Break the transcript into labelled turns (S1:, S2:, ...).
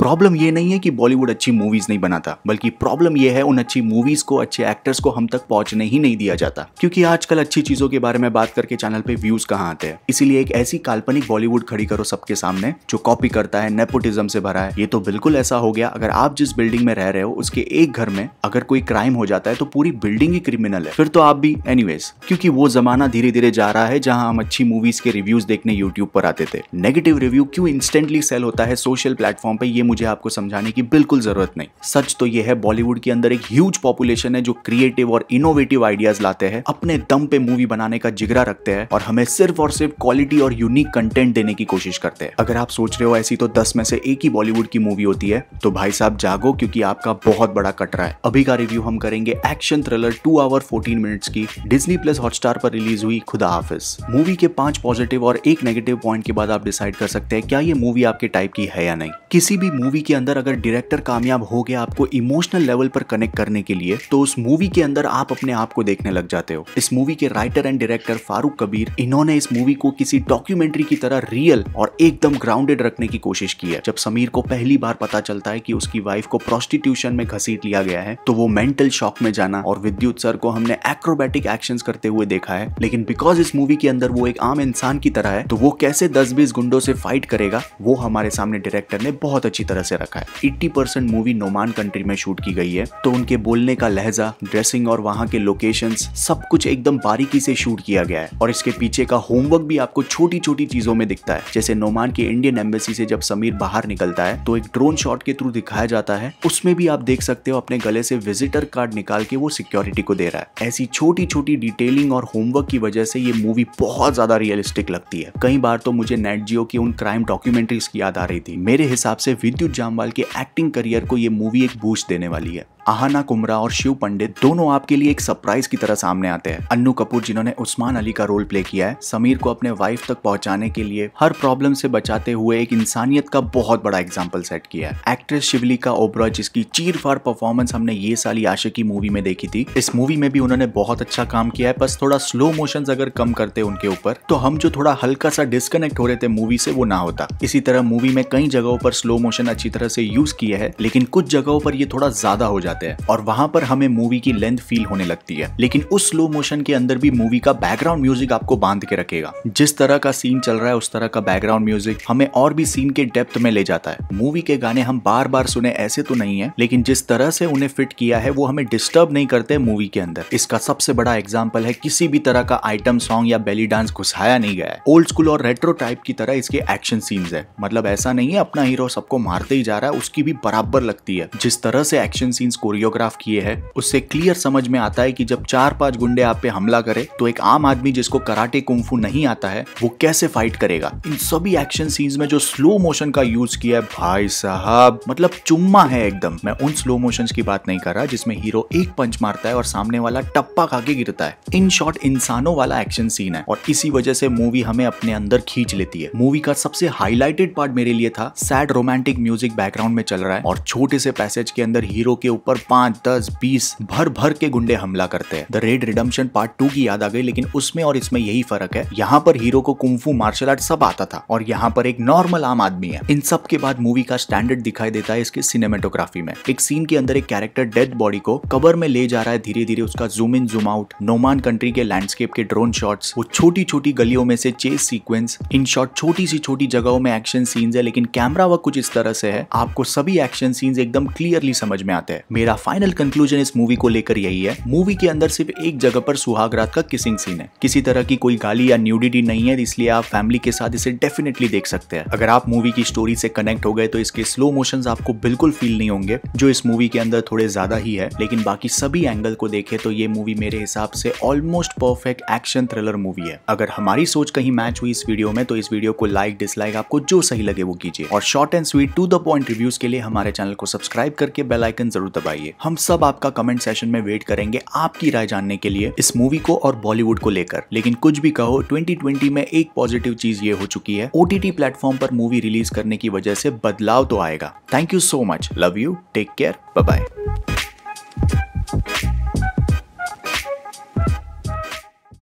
S1: problem ये नहीं है कि बॉलीवुड अच्छी मूवीज नहीं बनाता बल्कि प्रॉब्लम ये है उन अच्छी मूवीज को अच्छे एक्टर्स को हम तक पहुंचने ही नहीं दिया जाता क्योंकि आजकल अच्छी चीजों के बारे में बात करके चैनल पे व्यूज कहाँ आते हैं इसीलिए एक ऐसी काल्पनिक बॉलीवुड खड़ी करो सबके सामने जो कॉपी करता है नेपोटिज्म से भरा है ये तो बिल्कुल ऐसा हो गया अगर आप जिस बिल्डिंग में रह रहे हो उसके एक घर में अगर कोई क्राइम हो जाता है तो पूरी बिल्डिंग ही क्रिमिनल है फिर तो आप भी एनी क्योंकि वो जमाना धीरे धीरे जा रहा है जहां हम अच्छी मूवीज के रिव्यूज देखने यूट्यूब पर आते थे नेगेटिव रिव्यू क्यों इंस्टेंटली सेल होता है सोशल प्लेटफॉर्म पे ये मुझे आपको समझाने की बिल्कुल जरूरत नहीं सच तो यह है बॉलीवुड के अंदर एक ह्यूज पॉपुलेशन है जो क्रिएटिव और इनोवेटिव आइडियाज लाते हैं अपने दम पे मूवी बनाने का जिगरा रखते हैं और हमें सिर्फ और सिर्फ क्वालिटी और यूनिक कंटेंट देने की कोशिश करते हैं अगर आप सोच रहे हो ऐसी तो दस में से एक ही बॉलीवुड की मूवी होती है तो भाई साहब जागो क्योंकि आपका बहुत बड़ा कटरा है अभी का रिव्यू हम करेंगे action thriller two hour fourteen minutes की डिजनी प्लस हॉटस्टार पर रिलीज हुई खुदा हाफिज मूवी के पांच पॉजिटिव और एक नेगेटिव पॉइंट के बाद आप डिसाइड कर सकते हैं क्या ये मूवी आपके टाइप की है या नहीं किसी भी मूवी के अंदर अगर डायरेक्टर कामयाब हो गया आपको इमोशनल लेवल पर कनेक्ट करने के लिए तो उस मूवी के अंदर आप अपने आप को देखने लग जाते हो इस मूवी के writer and director Farooq Kabir इन्होंने इस मूवी को किसी डॉक्यूमेंट्री की तरह रियल और एकदम ग्राउंडेड रखने की कोशिश की है जब समीर को पहली बार पता चलता है कि उसकी वाइफ को प्रोस्टिट्यूशन में घसीट लिया गया है तो वो मेंटल शॉक में जाना और विद्युत सर को हमने एक्रोबेटिक एक्शन करते हुए देखा है लेकिन बिकॉज इस मूवी के अंदर वो एक आम इंसान की तरह है तो वो कैसे दस बीस गुंडों से फाइट करेगा वो हमारे सामने डायरेक्टर ने बहुत अच्छी तरह से रखा है eighty percent movie Noman country में शूट की गई है तो उनके बोलने का लहजा ड्रेसिंग और वहाँ के लोकेशन सब कुछ एकदम बारीकी से शूट किया गया है और इसके पीछे का होमवर्क भी आपको छोटी छोटी चीजों में दिखता है जैसे नोमान की इंडियन एम्बेसी से जब समीर बाहर निकलता है तो एक ड्रोन शॉट के थ्रू दिखाया जाता है उसमें भी आप देख सकते हो अपने गले से विजिटर कार्ड निकाल के वो सिक्योरिटी को दे रहा है ऐसी छोटी छोटी डिटेलिंग और होमवर्क की वजह से ये मूवी बहुत ज्यादा रियलिस्टिक लगती है कई बार तो मुझे नेट जियो की उन क्राइम डॉक्यूमेंट्रीज की याद आ रही थी मेरे हिसाब से विद विद्युत जामवाल के एक्टिंग करियर को ये मूवी एक बूस्ट देने वाली है आहाना कुमरा और शिव पंडित दोनों आपके लिए एक सरप्राइज की तरह सामने आते हैं अन्नू कपूर जिन्होंने उस्मान अली का रोल प्ले किया है समीर को अपने वाइफ तक पहुंचाने के लिए हर प्रॉब्लम से बचाते हुए एक इंसानियत का बहुत बड़ा एग्जाम्पल सेट किया है एक्ट्रेस शिवली का ओबरा जिसकी चीर फार परफॉर्मेंस हमने ये साल साली की मूवी में देखी थी इस मूवी में भी उन्होंने बहुत अच्छा काम किया है बस थोड़ा स्लो मोशन अगर कम करते उनके ऊपर तो हम जो थोड़ा हल्का सा डिस्कनेक्ट हो रहे थे मूवी से वो ना होता इसी तरह मूवी में कई जगहों पर स्लो मोशन ऑप्शन अच्छी तरह से यूज किए हैं लेकिन कुछ जगहों पर ये थोड़ा ज्यादा हो जाते हैं और वहां पर हमें मूवी की लेंथ फील होने लगती है लेकिन उस स्लो मोशन के अंदर भी मूवी का बैकग्राउंड म्यूजिक आपको बांध के रखेगा जिस तरह का सीन चल रहा है उस तरह का बैकग्राउंड म्यूजिक हमें और भी सीन के डेप्थ में ले जाता है मूवी के गाने हम बार बार सुने ऐसे तो नहीं है लेकिन जिस तरह से उन्हें फिट किया है वो हमें डिस्टर्ब नहीं करते मूवी के अंदर इसका सबसे बड़ा एग्जाम्पल है किसी भी तरह का आइटम सॉन्ग या बेली डांस घुसाया नहीं गया है ओल्ड स्कूल और रेट्रो टाइप की तरह इसके एक्शन सीन्स है मतलब ऐसा नहीं है अपना हीरो सबको मारते ही जा रहा है उसकी भी बराबर लगती है जिस तरह से एक्शन सीन्स कोरियोग्राफ किए हैं उससे क्लियर समझ में आता है कि जब चार पांच गुंडे आप पे हमला करे तो एक आम आदमी जिसको कराटे कुंफू नहीं आता है वो कैसे फाइट करेगा इन सभी एक्शन सीन्स में जो स्लो मोशन का यूज किया है भाई साहब मतलब चुम्मा है एकदम मैं उन स्लो मोशन की बात नहीं कर रहा जिसमें हीरो एक पंच मारता है और सामने वाला टप्पा खा के गिरता है इन शॉर्ट इंसानों वाला एक्शन सीन है और इसी वजह से मूवी हमें अपने अंदर खींच लेती है मूवी का सबसे हाईलाइटेड पार्ट मेरे लिए था सैड रोमांटिक म्यूजिक बैकग्राउंड में चल रहा है और छोटे से पैसेज के अंदर हीरो के ऊपर पांच दस बीस भर भर के गुंडे हमला करते हैं the raid redemption part two की याद आ गई लेकिन उसमें और इसमें यही फर्क है यहाँ पर हीरो को कुंफू मार्शल आर्ट सब आता था और यहाँ पर एक नॉर्मल आम आदमी है इन सब के बाद मूवी का स्टैंडर्ड दिखाई देता है इसके सिनेमेटोग्राफी में एक सीन के अंदर एक कैरेक्टर डेड बॉडी को कवर में ले जा रहा है धीरे धीरे उसका zoom in zoom out Noman country के लैंडस्केप के ड्रोन शॉट्स वो छोटी छोटी गलियों में से चेस सीक्वेंस इन शॉर्ट छोटी सी छोटी जगहों में एक्शन सीन्स है लेकिन कैमरा वर्क कुछ इस तरह तरह से है आपको सभी एक्शन सीन्स एकदम क्लियरली समझ में आते हैं मेरा फाइनल कंक्लूजन इस मूवी को लेकर यही है मूवी के अंदर सिर्फ एक जगह पर सुहाग रात का किसिंग सीन है किसी तरह की कोई गाली या न्यूडिटी नहीं है इसलिए आप फैमिली के साथ इसे डेफिनेटली देख सकते हैं अगर आप मूवी की स्टोरी से कनेक्ट हो गए तो इसके स्लो मोशन आपको बिल्कुल फील नहीं होंगे जो इस मूवी के अंदर थोड़े ज्यादा ही है लेकिन बाकी सभी एंगल को देखे तो ये मूवी मेरे हिसाब से almost perfect action thriller movie है अगर हमारी सोच कहीं मैच हुई इस वीडियो में तो इस वीडियो को लाइक डिसलाइक आपको जो सही लगे वो कीजिए और short and sweet to the point reviews के लिए हमारे चैनल को सब्सक्राइब करके बेल आइकन जरूर दबाइए हम सब आपका कमेंट सेशन में वेट करेंगे आपकी राय जानने के लिए इस मूवी को और बॉलीवुड को लेकर लेकिन कुछ भी कहो 2020 में एक पॉजिटिव चीज ये हो चुकी है ओ टी प्लेटफॉर्म पर मूवी रिलीज करने की वजह से बदलाव तो आएगा thank you so much love you take care bye